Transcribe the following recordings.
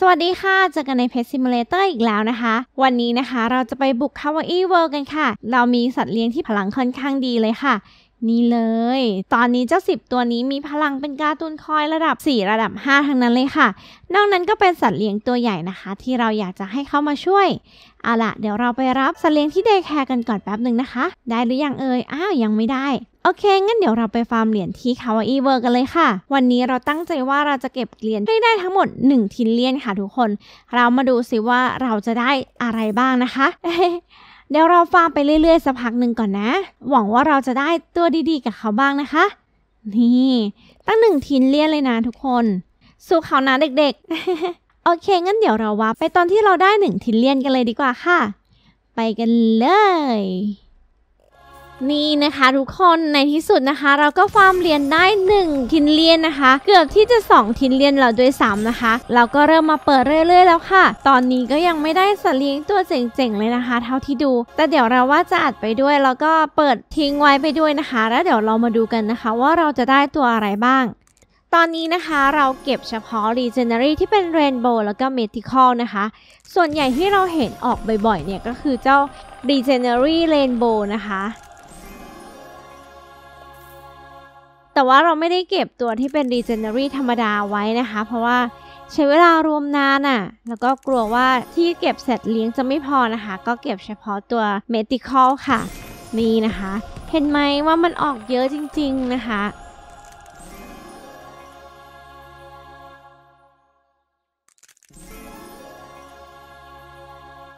สวัสดีค่ะเจอกันในเพจซิมูเลเตอร์อีกแล้วนะคะ วันนี้นะคะเราจะไปบุกคาว a อเวิร์ d กันค่ะ เรามีสัตว์เลี้ยงที่พลังค่อนข้างดีเลยค่ะ นี่เลย ตอนนี้เจ้าสิบตัวนี้มีพลังเป็นการ์ตูนคอยระดับ 4 ระดับ 5 ทั้งนั้นเลยค่ะ นอกนั้นก็เป็นสัตว์เลี้ยงตัวใหญ่นะคะ ที่เราอยากจะให้เข้ามาช่วยเอาละเดี๋ยวเราไปรับสัตว์เลี้ยงที่เดยแคร์กันก่อนแป๊บหนึ่งนะคะ ได้หรืออยังเอ่ยอ้าวยังไม่ได้โอเค งั้นเดี๋ยวเราไปฟาร์มเหรียญที่คาวาอีเวิร์กันเลยค่ะ วันนี้เราตั้งใจว่าเราจะเก็บเหรียญให้ได้ทั้งหมด 1 ทิลเลียนค่ะทุกคน เรามาดูสิว่าเราจะได้อะไรบ้างนะคะ เดี๋ยวเราฟาร์มไปเรื่อยๆสักพักหนึ่งก่อนนะ หวังว่าเราจะได้ตัวดีๆกับเขาบ้างนะคะ นี่ ตั้งหนึ่งทินเลียนเลยนะทุกคน สู้เขานะเด็ก ๆ โอเค งั้นเดี๋ยวเราว่าไปตอนที่เราได้หนึ่งทินเลียนกันเลยดีกว่าค่ะ ไปกันเลยนี่นะคะทุกคนในที่สุดนะคะ เราก็ฟาร์มเหรียญได้ 1 ทินเลียนนะคะ เกือบที่จะ 2 ทินเลียนเราด้วยซ้ำนะคะ เราก็เริ่มมาเปิดเรื่อยๆแล้วค่ะ ตอนนี้ก็ยังไม่ได้สลิงตัวเจ๋งๆเลยนะคะ เท่าที่ดู แต่เดี๋ยวเราว่าจะอัดไปด้วยแล้วก็เปิดทิ้งไว้ไปด้วยนะคะ แล้วเดี๋ยวเรามาดูกันนะคะว่าเราจะได้ตัวอะไรบ้าง ตอนนี้นะคะเราเก็บเฉพาะ Legendary ที่เป็น Rainbow แล้วก็ m มทิ i c a l นะคะ ส่วนใหญ่ที่เราเห็นออกบ่อย ๆเนี่ยก็คือเจ้า l e g e n อ a r y Rainbow นะคะแต่ว่าเราไม่ได้เก็บตัวที่เป็นีเจนเนอรี่ธรรมดาไว้นะคะ เพราะว่าใช้เวลารวมนานอะ่ะแล้วก็กลัวว่าที่เก็บเสร็จเลี้ยงจะไม่พอนะคะ ก็เก็บเฉพาะตัวเมติคอลค่ะ นี่นะคะ เห็นไหมว่ามันออกเยอะจริงๆนะ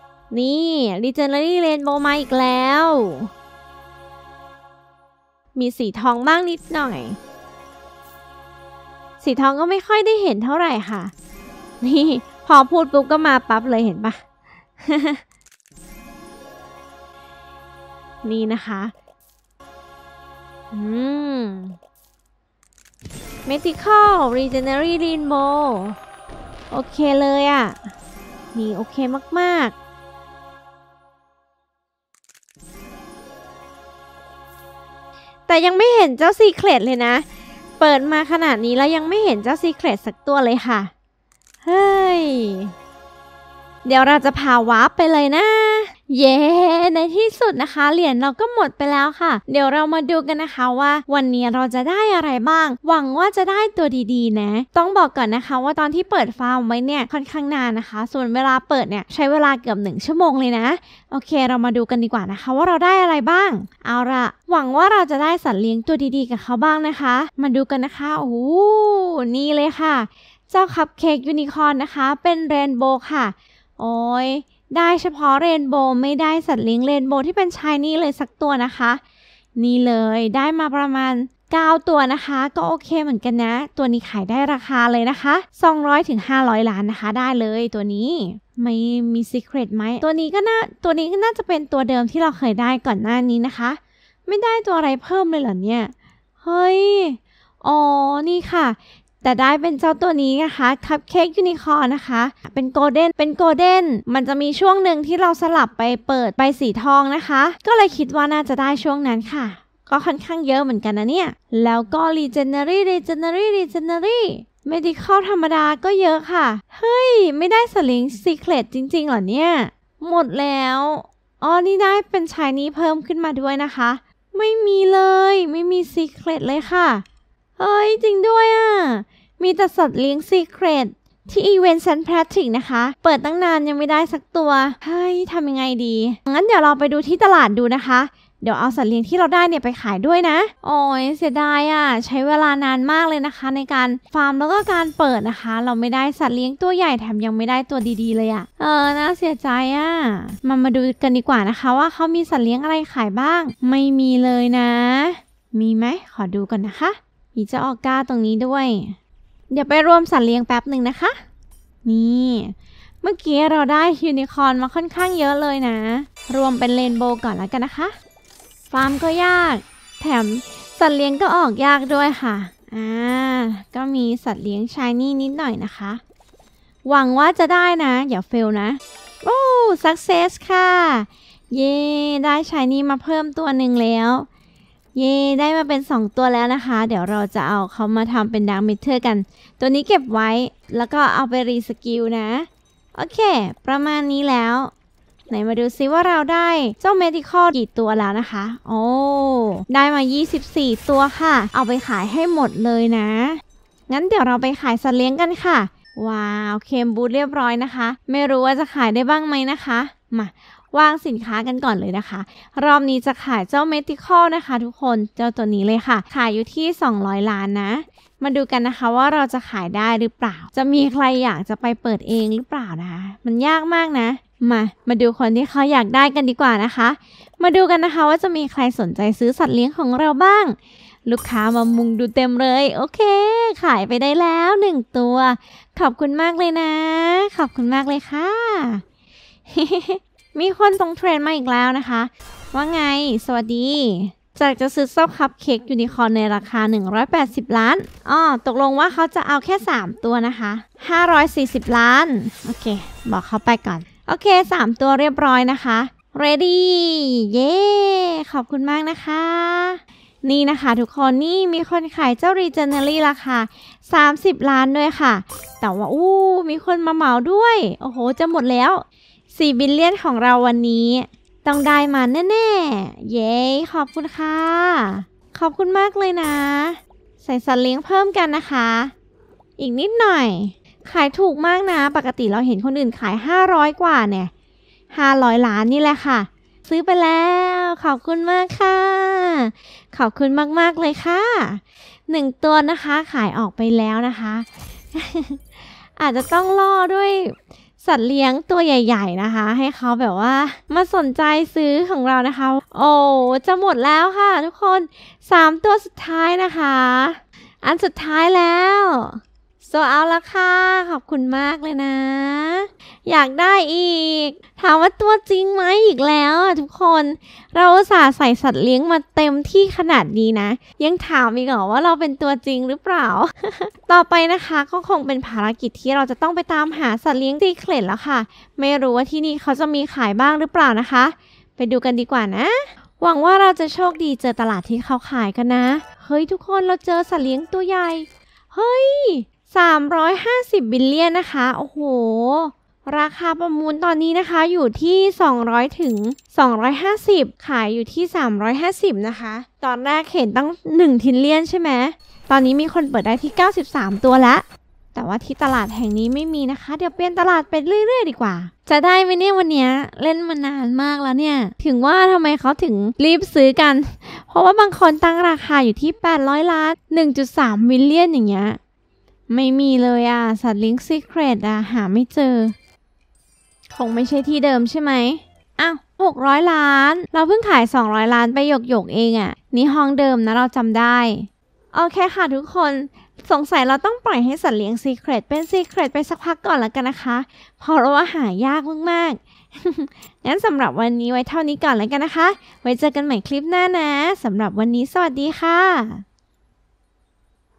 คะ นี่รีเจนเนอรี่เรนโบมาอีกแล้วมีสีทองบ้างนิด หน่อย สีทองก็ไม่ค่อยได้เห็นเท่าไหร่ค่ะ นี่พอพูดปุ๊บก็มา ปั๊บ เลย เห็นปะนี่ นะคะ อืม medical regenery rainbow โอเคเลยอะ่ะ นี่ โอเคมากแต่ยังไม่เห็นเจ้าซีเครตเลยนะ เปิดมาขนาดนี้แล้วยังไม่เห็นเจ้าซีเครตสักตัวเลยค่ะ เฮ้ย เดี๋ยวเราจะพาวาร์ปไปเลยนะเย้ในที่สุดนะคะ เหรียญเราก็หมดไปแล้วค่ะ เดี๋ยวเรามาดูกันนะคะว่า วันนี้เราจะได้อะไรบ้าง หวังว่าจะได้ตัวดีๆ นะ ต้องบอกก่อนนะคะว่าตอนที่เปิดฟาร์มไว้เนี่ยค่อนข้างนานนะคะ ส่วนเวลาเปิดเนี่ยใช้เวลาเกือบหนึ่งชั่วโมงเลยนะโอเค เรามาดูกันดีกว่านะคะ ว่าเราได้อะไรบ้างเอาละหวังว่าเราจะได้สัตว์เลี้ยงตัวดีๆกับเขาบ้างนะคะมาดูกันนะคะโอ้นี่เลยค่ะ เจ้าคัพเค้กยูนิคอร์นนะคะเป็นเรนโบว์ค่ะโอ้ยได้เฉพาะเรนโบว์ไม่ได้สัตว์เลี้ยงเรนโบว์ที่เป็นชายนี่เลยสักตัวนะคะ นี่เลยได้มาประมาณ 9 ตัวนะคะก็โอเคเหมือนกันนะ ตัวนี้ขายได้ราคาเลยนะคะ200ถึง500ล้านนะคะได้เลยตัวนี้ไม่มีซีเครตไหมตัวนี้ก็น่าตัวนี้ก็น่าจะเป็นตัวเดิมที่เราเคยได้ก่อนหน้านี้นะคะ ไม่ได้ตัวอะไรเพิ่มเลยเหรอเนี่ยเฮ้ยอ๋อนี่ค่ะแต่ได้เป็นเจ้าตัวนี้นะคะคัพเค้กยูนิคอร์นะคะ เป็นโกลเด้นเป็นโกลเด้นมันจะมีช่วงหนึ่งที่เราสลับไปเปิดใบสีทองนะคะ ก็เลยคิดว่าน่าจะได้ช่วงนั้นค่ะ ก็ค่อนข้างเยอะเหมือนกันนะเนี่ย แล้วก็รีเจนเนอรี่รีเจนเนอรี่รีเจนเนอรี่เมดิคอลธรรมดาก็เยอะค่ะ เฮ้ย ไม่ได้สลิงซีเครตจริง ๆ เหรอเนี่ย หมดแล้วอ๋อนี่ได้เป็นชายนี้เพิ่มขึ้นมาด้วยนะคะ ไม่มีเลย ไม่มีซีเครตเลยค่ะเฮ้ยจริงด้วยอะ่ะมีแต่สัตว์เลี้ยงซีเครตที่อีเวนต์เซนต์แพทริกนะคะ เปิดตั้งนานยังไม่ได้สักตัวเฮ้ยทำยังไงดี งั้นเดี๋ยวเราไปดูที่ตลาดดูนะคะ เดี๋ยวเอาสัตว์เลี้ยงที่เราได้เนี่ยไปขายด้วยนะ โอ้ยเสียดายอะ่ะ ใช้เวลานานมากเลยนะคะ ในการฟาร์มแล้วก็การเปิดนะคะ เราไม่ได้สัตว์เลี้ยงตัวใหญ่แถมยังไม่ได้ตัวดี ๆเลยอะ่ะ เออ น่าเสียใจอะ่ะ มา มาดูกันดีกว่านะคะ ว่าเขามีสัตว์เลี้ยงอะไรขายบ้าง ไม่มีเลยนะ มีไหม ขอดูก่อนนะคะมีเจ้าออกก้าตรงนี้ด้วยเดี๋ยวไปรวมสัตว์เลี้ยงแป๊บหนึ่งนะคะ นี่ เมื่อกี้เราได้ยูนิคอร์นมาค่อนข้างเยอะเลยนะ รวมเป็นเรนโบว์ก่อนแล้วกันนะคะ ฟาร์มก็ยาก แถมสัตว์เลี้ยงก็ออกยากด้วยค่ะ อ่า ก็มีสัตว์เลี้ยงชายนี่นิดหน่อยนะคะ หวังว่าจะได้นะ อย่าเฟลนะ โอ้ success ค่ะ เย้ได้ชายนี่มาเพิ่มตัวหนึ่งแล้วเย่ได้มาเป็น 2 ตัวแล้วนะคะ เดี๋ยวเราจะเอาเขามาทำเป็นดักมิเทอร์กัน ตัวนี้เก็บไว้แล้วก็เอาไปรีสกิลนะ โอเค ประมาณนี้แล้ว ไหนมาดูซิว่าเราได้เจ้าเมดิคอลกี่ตัวแล้วนะคะ โอ้ ได้มา 24 ตัวค่ะ เอาไปขายให้หมดเลยนะ งั้นเดี๋ยวเราไปขายสัตว์เลี้ยงกันค่ะ ว้าวเคมบูธเรียบร้อยนะคะ ไม่รู้ว่าจะขายได้บ้างไหมนะคะมาวางสินค้ากันก่อนเลยนะคะ รอบนี้จะขายเจ้าเมติคอลนะคะทุกคนเจ้าตัวนี้เลยค่ะ ขายอยู่ที่ 200 ล้านนะ มาดูกันนะคะว่าเราจะขายได้หรือเปล่า จะมีใครอยากจะไปเปิดเองหรือเปล่านะคะมันยากมากนะ มา มาดูคนที่เขาอยากได้กันดีกว่านะคะ มาดูกันนะคะ ว่าจะมีใครสนใจซื้อสัตว์เลี้ยงของเราบ้าง ลูกค้ามามุงดูเต็มเลย โอเค ขายไปได้แล้วหนึ่งตัว ขอบคุณมากเลยนะ ขอบคุณมากเลยค่ะมีคนตรงเทรนมาอีกแล้วนะคะ ว่าไงสวัสดี จากจะซื้อซอฟคัพเค้กยูนิคอร์ในราคา 180 ล้านอ๋อตกลงว่าเขาจะเอาแค่ 3 ตัวนะคะ 540 ล้าน โอเค บอกเขาไปก่อน โอเค 3 ตัวเรียบร้อยนะคะ ready เย้ ขอบคุณมากนะคะ นี่นะคะทุกคนนี่ มีคนขายเจ้ารีเจเนอรี่ราคา 30 ล้านด้วยค่ะ แต่ว่าอู้มีคนมาเหมาด้วย โอ้โห จะหมดแล้วส่บิลเลียนของเราวันนี้ ต้องได้มาแน่ ๆ เย้ ขอบคุณค่ะ ขอบคุณมากเลยนะ ใส่สัตว์เลี้ยงเพิ่มกันนะคะ อีกนิดหน่อย ขายถูกมากนะ ปกติเราเห็นคนอื่นขาย 500 กว่าเนี่ย500 ล้านนี่แหละค่ะ ซื้อไปแล้ว ขอบคุณมากค่ะ ขอบคุณมาก ๆ เลยค่ะหนึ่งตัวนะคะขายออกไปแล้วนะคะ อาจจะต้องล่อด้วยสัตว์เลี้ยงตัวใหญ่ ๆนะคะ ให้เขาแบบว่า มาสนใจซื้อของเรานะคะ โอ้ จะหมดแล้วค่ะทุกคน 3 ตัวสุดท้ายนะคะ อันสุดท้ายแล้วโซเอาละค่ะ ขอบคุณมากเลยนะ อยากได้อีก ถามว่าตัวจริงไหมอีกแล้ว ทุกคน เราสาใส่สัตว์เลี้ยงมาเต็มที่ขนาดนี้นะ ยังถามอีกเหรอว่าเราเป็นตัวจริงหรือเปล่า ต่อไปนะคะก็คงเป็นภารกิจที่เราจะต้องไปตามหาสัตว์เลี้ยงทีเคล็ดแล้วค่ะ ไม่รู้ว่าที่นี่เขาจะมีขายบ้างหรือเปล่านะคะ ไปดูกันดีกว่านะ หวังว่าเราจะโชคดีเจอตลาดที่เขาขายกันนะ เฮ้ยทุกคนเราเจอสัตว์เลี้ยงตัวใหญ่ เฮ้ย350 บิลเลียนนะคะ โอ้โห ราคาประมูลตอนนี้นะคะอยู่ที่200ถึง250 ขายอยู่ที่ 350 นะคะ ตอนแรกเห็นตั้ง1 ทินเลียนใช่ไหมตอนนี้มีคนเปิดได้ที่ 93 ตัวละแต่ว่าที่ตลาดแห่งนี้ไม่มีนะคะ เดี๋ยวเปลี่ยนตลาดไปเรื่อย ๆ ดีกว่า จะได้ไหมเนี่ยวันนี้เล่นมานานมากแล้วเนี่ย ถึงว่าทำไมเขาถึงรีบซื้อกัน เพราะว่าบางคนตั้งราคาอยู่ที่800ล้าน1.3มิลเลียนอย่างเงี้ยไม่มีเลยอ่ะสัตว์ลิงก์ซีเครตอ่ะหาไม่เจอ คงไม่ใช่ที่เดิมใช่ไหม อ้าวหกร้อยล้าน เราเพิ่งขายสองร้อยล้านไปหยกหยกเองอะ่ะ นี่ห้องเดิมนะเราจำได้โอเคค่ะ ทุกคนสงสัยเราต้องปล่อยให้สัตว์เลี้ยงซีเครตเป็นซีเครตไปสักพักก่อนแล้วกันนะคะเพราะว่าหายากมากๆงั้นสำหรับวันนี้ไว้เท่านี้ก่อนแล้วกันนะคะ ไว้เจอกันใหม่คลิปหน้านะสำหรับวันนี้สวัสดีค่ะ